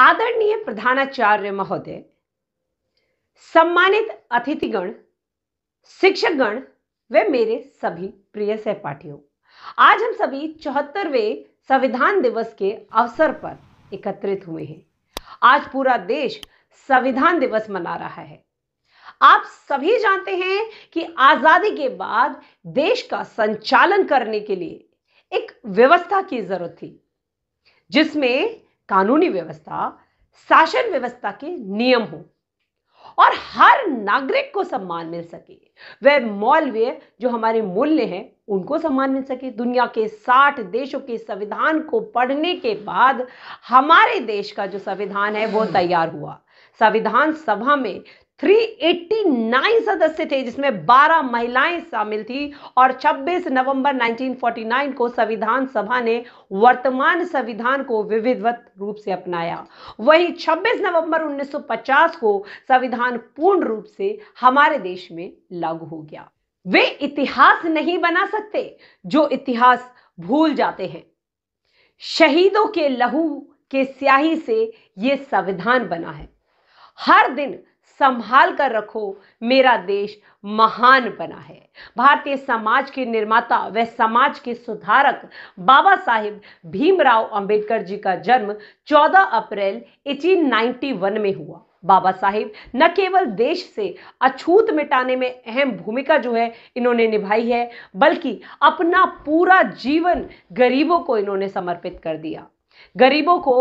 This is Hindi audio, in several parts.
आदरणीय प्रधानाचार्य महोदय सम्मानित अतिथिगण शिक्षकगण व मेरे सभी प्रिय सहपाठियों आज हम सभी चौहत्तरवे संविधान दिवस के अवसर पर एकत्रित हुए हैं आज पूरा देश संविधान दिवस मना रहा है आप सभी जानते हैं कि आजादी के बाद देश का संचालन करने के लिए एक व्यवस्था की जरूरत थी जिसमें कानूनी व्यवस्था शासन व्यवस्था के नियम हो और हर नागरिक को सम्मान मिल सके वह मौलव्य जो हमारे मूल्य हैं उनको सम्मान मिल सके दुनिया के साठ देशों के संविधान को पढ़ने के बाद हमारे देश का जो संविधान है वो हम्म। तैयार हुआ संविधान सभा में 389 सदस्य थे जिसमें 12 महिलाएं शामिल थी और 26 नवंबर 1949 को संविधान सभा ने वर्तमान संविधान को विविधवत रूप से अपनाया वही 26 नवंबर 1950 को संविधान पूर्ण रूप से हमारे देश में लागू हो गया वे इतिहास नहीं बना सकते जो इतिहास भूल जाते हैं शहीदों के लहू के स्याही से ये संविधान बना है हर दिन संभाल कर रखो मेरा देश महान बना है भारतीय समाज के निर्माता व समाज के सुधारक बाबा साहेब भीमराव अंबेडकर जी का जन्म 14 अप्रैल 1891 में हुआ बाबा साहेब न केवल देश से अछूत मिटाने में अहम भूमिका जो है इन्होंने निभाई है बल्कि अपना पूरा जीवन गरीबों को इन्होंने समर्पित कर दिया गरीबों को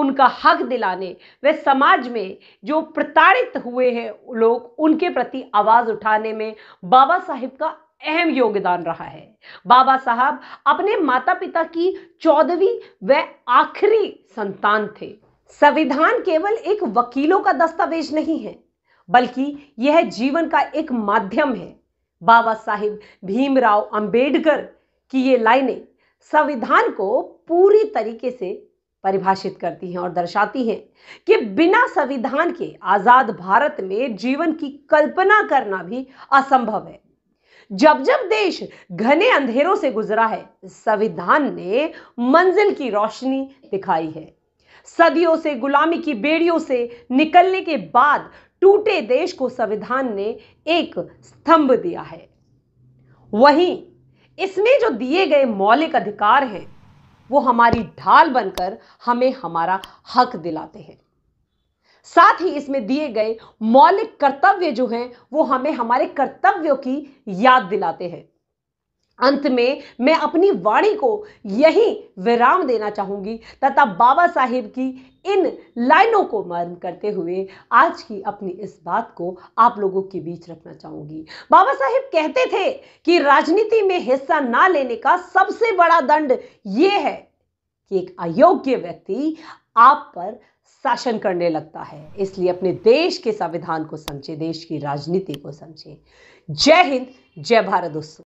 उनका हक दिलाने व समाज में जो प्रताड़ित हुए हैं लोग उनके प्रति आवाज़ उठाने में बाबा साहब का अहम योगदान रहा है बाबा साहब अपने माता पिता की चौदहवीं व आखिरी संतान थे संविधान केवल एक वकीलों का दस्तावेज नहीं है बल्कि यह जीवन का एक माध्यम है बाबा साहिब भीमराव अंबेडकर की ये लाइनें संविधान को पूरी तरीके से परिभाषित करती हैं और दर्शाती हैं कि बिना संविधान के आज़ाद भारत में जीवन की कल्पना करना भी असंभव है जब जब देश घने अंधेरों से गुजरा है संविधान ने मंजिल की रोशनी दिखाई है सदियों से गुलामी की बेड़ियों से निकलने के बाद टूटे देश को संविधान ने एक स्तंभ दिया है वहीं इसमें जो दिए गए मौलिक अधिकार हैं वो हमारी ढाल बनकर हमें हमारा हक दिलाते हैं साथ ही इसमें दिए गए मौलिक कर्तव्य जो हैं वो हमें हमारे कर्तव्यों की याद दिलाते हैं अंत में मैं अपनी वाणी को यही विराम देना चाहूँगी तथा बाबा साहेब की इन लाइनों को मर्म करते हुए आज की अपनी इस बात को आप लोगों के बीच रखना चाहूंगी बाबा साहेब कहते थे कि राजनीति में हिस्सा ना लेने का सबसे बड़ा दंड ये है कि एक अयोग्य व्यक्ति आप पर शासन करने लगता है इसलिए अपने देश के संविधान को समझे देश की राजनीति को समझे जय हिंद जय भारत दोस्तों